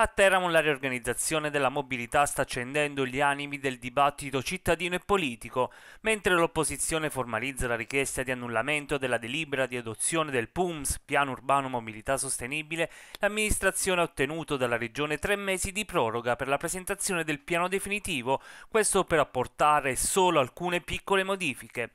A Teramo la riorganizzazione della mobilità sta accendendo gli animi del dibattito cittadino e politico, mentre l'opposizione formalizza la richiesta di annullamento della delibera di adozione del PUMS, Piano Urbano Mobilità Sostenibile, l'amministrazione ha ottenuto dalla Regione tre mesi di proroga per la presentazione del piano definitivo, questo per apportare solo alcune piccole modifiche.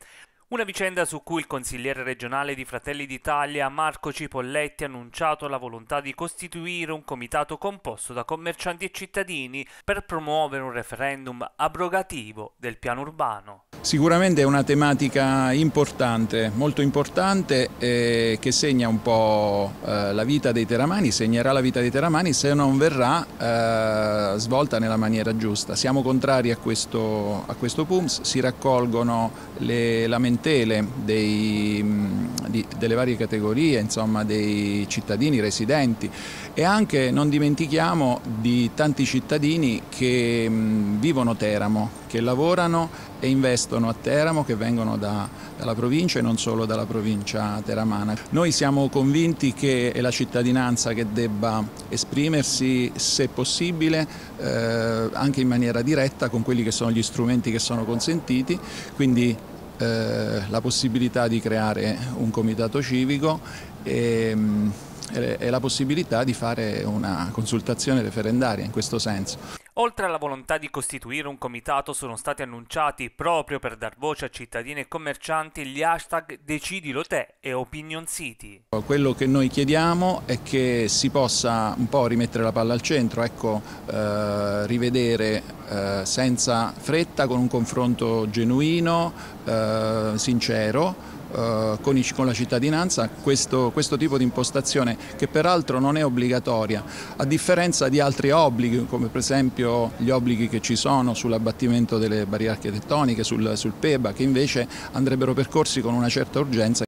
Una vicenda su cui il consigliere regionale di Fratelli d'Italia Marco Cipolletti ha annunciato la volontà di costituire un comitato composto da commercianti e cittadini per promuovere un referendum abrogativo del piano urbano. Sicuramente è una tematica importante, molto importante, eh, che segna un po' eh, la vita dei teramani, segnerà la vita dei teramani se non verrà eh, svolta nella maniera giusta. Siamo contrari a questo, a questo PUMS, si raccolgono le lamentele dei, di, delle varie categorie, insomma, dei cittadini residenti e anche, non dimentichiamo, di tanti cittadini che mh, vivono Teramo, che lavorano e investono a Teramo che vengono da, dalla provincia e non solo dalla provincia teramana. Noi siamo convinti che è la cittadinanza che debba esprimersi se possibile eh, anche in maniera diretta con quelli che sono gli strumenti che sono consentiti, quindi eh, la possibilità di creare un comitato civico e, mm, e la possibilità di fare una consultazione referendaria in questo senso. Oltre alla volontà di costituire un comitato sono stati annunciati proprio per dar voce a cittadini e commercianti gli hashtag Decidilo te e Opinion City. Quello che noi chiediamo è che si possa un po' rimettere la palla al centro, ecco, eh, rivedere eh, senza fretta, con un confronto genuino, eh, sincero, eh, con, la cittadinanza questo, questo tipo di impostazione che peraltro non è obbligatoria, a differenza di altri obblighi come per esempio gli obblighi che ci sono sull'abbattimento delle barriere architettoniche, sul, sul PEBA, che invece andrebbero percorsi con una certa urgenza.